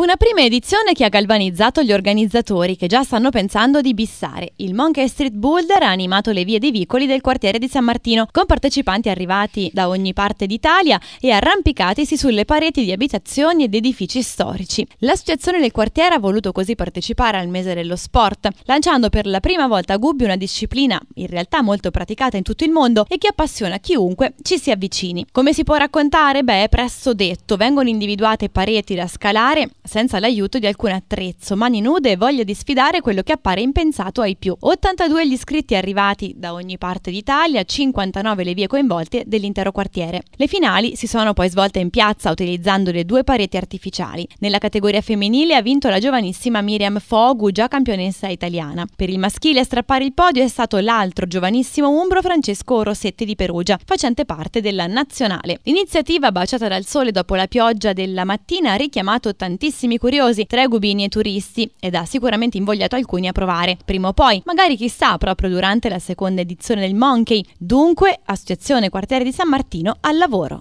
Una prima edizione che ha galvanizzato gli organizzatori che già stanno pensando di bissare. Il Monkey Street Boulder ha animato le vie dei vicoli del quartiere di San Martino, con partecipanti arrivati da ogni parte d'Italia e arrampicatisi sulle pareti di abitazioni ed edifici storici. L'associazione del quartiere ha voluto così partecipare al mese dello sport, lanciando per la prima volta a Gubbio una disciplina, in realtà molto praticata in tutto il mondo e che appassiona chiunque ci si avvicini. Come si può raccontare? Beh, è presto detto, vengono individuate pareti da scalare, senza l'aiuto di alcun attrezzo, mani nude e voglia di sfidare quello che appare impensato ai più. 82 gli iscritti arrivati da ogni parte d'Italia, 59 le vie coinvolte dell'intero quartiere. Le finali si sono poi svolte in piazza utilizzando le due pareti artificiali. Nella categoria femminile ha vinto la giovanissima Miriam Fogu, già campionessa italiana. Per il maschile a strappare il podio è stato l'altro giovanissimo umbro Francesco Rossetti di Perugia, facente parte della nazionale. L'iniziativa baciata dal sole dopo la pioggia della mattina ha richiamato tantissimi tantissimi curiosi, tra gubini e turisti, ed ha sicuramente invogliato alcuni a provare, prima o poi, magari chissà proprio durante la seconda edizione del Monkey. Dunque, Associazione Quartiere di San Martino al lavoro.